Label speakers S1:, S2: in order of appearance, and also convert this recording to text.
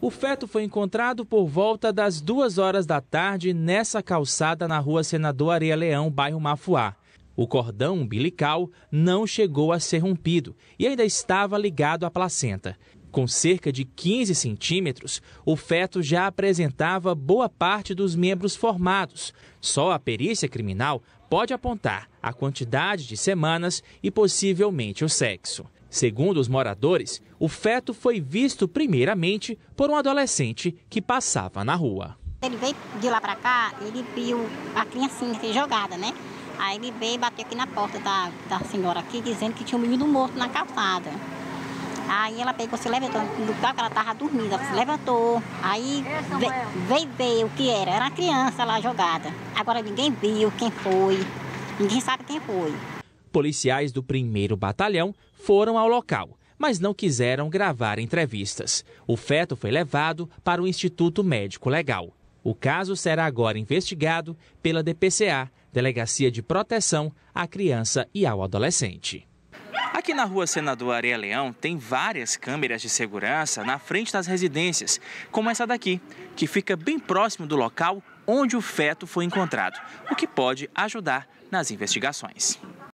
S1: O feto foi encontrado por volta das duas horas da tarde nessa calçada na rua Senador Areia Leão, bairro Mafuá. O cordão umbilical não chegou a ser rompido e ainda estava ligado à placenta. Com cerca de 15 centímetros, o feto já apresentava boa parte dos membros formados. Só a perícia criminal pode apontar a quantidade de semanas e possivelmente o sexo. Segundo os moradores, o feto foi visto primeiramente por um adolescente que passava na rua.
S2: Ele veio de lá para cá, ele viu a criancinha assim, jogada, né? Aí ele veio bater aqui na porta da, da senhora aqui, dizendo que tinha um menino morto na calçada. Aí ela pegou, se levantou, no lugar que ela estava dormindo, ela se levantou. Aí veio ver o que era. Era uma criança lá jogada. Agora ninguém viu quem foi, ninguém sabe quem foi.
S1: Policiais do 1 Batalhão foram ao local, mas não quiseram gravar entrevistas. O feto foi levado para o Instituto Médico Legal. O caso será agora investigado pela DPCA, Delegacia de Proteção à Criança e ao Adolescente. Aqui na rua Senador Areia Leão tem várias câmeras de segurança na frente das residências, como essa daqui, que fica bem próximo do local onde o feto foi encontrado, o que pode ajudar nas investigações.